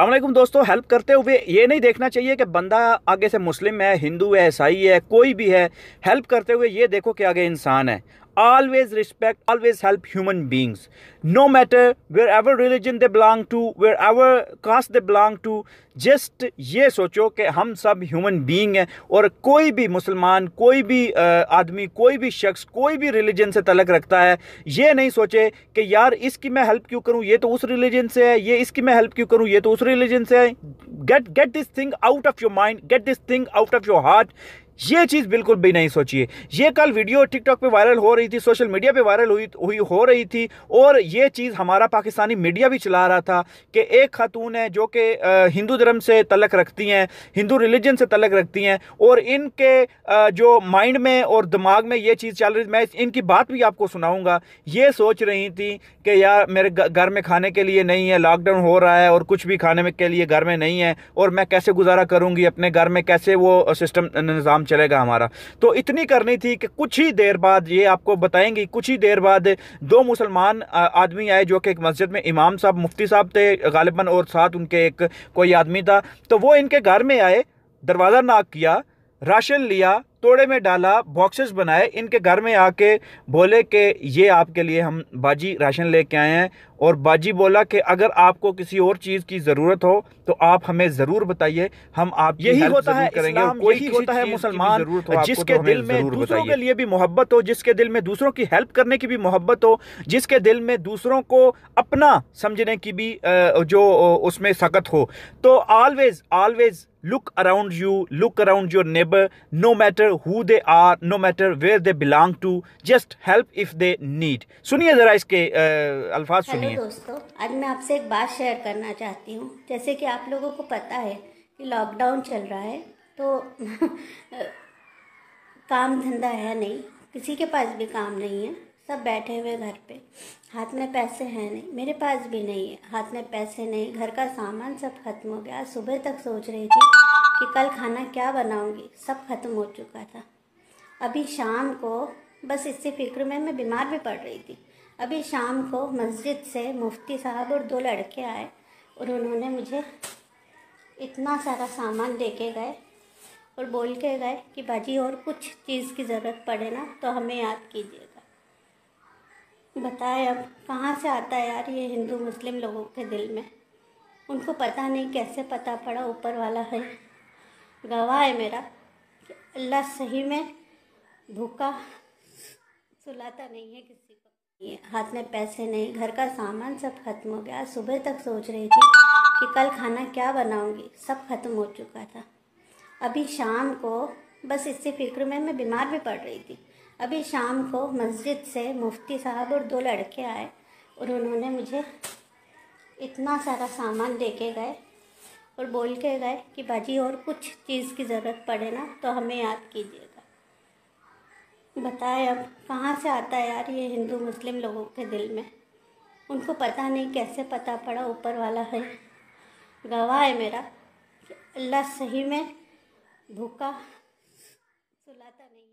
अलमैकम दोस्तों हेल्प करते हुए ये नहीं देखना चाहिए कि बंदा आगे से मुस्लिम है हिंदू है ईसाई है कोई भी है हेल्प करते हुए ये देखो कि आगे इंसान है always respect always help human beings no matter wherever religion they belong to wherever caste they belong to just ये सोचो कि हम सब ह्यूमन बीइंग हैं और कोई भी मुसलमान कोई भी आदमी कोई भी शख्स कोई भी रिलीजन से तलक रखता है ये नहीं सोचे कि यार इसकी मैं हेल्प क्यों करूं ये तो उस रिलीजन से है ये इसकी मैं हेल्प क्यों करूं ये तो उस रिलीजन से है get get this thing out of your mind get this thing out of your heart ये चीज़ बिल्कुल भी नहीं सोचिए ये कल वीडियो टिकटॉक पे वायरल हो रही थी सोशल मीडिया पे वायरल हुई हुई हो रही थी और ये चीज़ हमारा पाकिस्तानी मीडिया भी चला रहा था कि एक खातून है जो कि हिंदू धर्म से तलक रखती हैं हिंदू रिलीजन से तलक रखती हैं और इनके आ, जो माइंड में और दिमाग में ये चीज़ चल रही मैं इनकी बात भी आपको सुनाऊँगा ये सोच रही थी कि यार मेरे घर में खाने के लिए नहीं है लॉकडाउन हो रहा है और कुछ भी खाने के लिए घर में नहीं है और मैं कैसे गुजारा करूँगी अपने घर में कैसे वो सिस्टम निज़ाम चलेगा हमारा तो इतनी करनी थी कि कुछ ही देर बाद ये आपको बताएंगे कुछ ही देर बाद दो मुसलमान आदमी आए जो कि एक मस्जिद में इमाम साहब मुफ्ती साहब थे गालिबा और साथ उनके एक कोई आदमी था तो वो इनके घर में आए दरवाज़ा नाक किया राशन लिया तोड़े में डाला बॉक्सेस बनाए इनके घर में आके बोले कि ये आपके लिए हम बाजी राशन लेके आए हैं और बाजी बोला कि अगर आपको किसी और चीज़ की ज़रूरत हो तो आप हमें ज़रूर बताइए हम आप यही होता है करेंगे कोई यही होता है मुसलमान तो जिसके दिल में दूसरों के लिए भी मोहब्बत हो जिसके दिल में दूसरों की हेल्प करने की भी मोहब्बत हो जिसके दिल में दूसरों को अपना समझने की भी जो उसमें सकत हो तो always always look around you look around your neighbor no matter who they are no matter where they belong to just help if they need सुनिए जरा इसके आ, अल्फाज सुनिए दोस्तों आज मैं आपसे एक बात शेयर करना चाहती हूँ जैसे कि आप लोगों को पता है कि लॉकडाउन चल रहा है तो काम धंधा है नहीं किसी के पास भी काम नहीं है सब बैठे हुए घर पे हाथ में पैसे हैं नहीं मेरे पास भी नहीं है हाथ में पैसे नहीं घर का सामान सब खत्म हो गया सुबह तक सोच रही थी कि कल खाना क्या बनाऊंगी सब खत्म हो चुका था अभी शाम को बस इसी फिक्र में मैं बीमार भी पड़ रही थी अभी शाम को मस्जिद से मुफ्ती साहब और दो लड़के आए और उन्होंने मुझे इतना सारा सामान दे के गए और बोल के गए कि भाजी और कुछ चीज़ की ज़रूरत पड़े ना तो हमें याद कीजिएगा बताए अब कहाँ से आता है यार ये हिंदू मुस्लिम लोगों के दिल में उनको पता नहीं कैसे पता पड़ा ऊपर वाला है गवाह है मेरा कि अल्लाह सही में भूखा सुलाता नहीं है किसी को हाथ में पैसे नहीं घर का सामान सब खत्म हो गया सुबह तक सोच रही थी कि कल खाना क्या बनाऊंगी सब खत्म हो चुका था अभी शाम को बस इसी फिक्र में मैं बीमार भी पड़ रही थी अभी शाम को मस्जिद से मुफ्ती साहब और दो लड़के आए और उन्होंने मुझे इतना सारा सामान दे के गए और बोल के गए कि भाजी और कुछ चीज़ की ज़रूरत पड़े ना तो हमें याद कीजिएगा बताए अब कहाँ से आता है यार ये हिंदू मुस्लिम लोगों के दिल में उनको पता नहीं कैसे पता पड़ा ऊपर वाला है गवाह है मेरा अल्लाह सही में भूखा सुलाता नहीं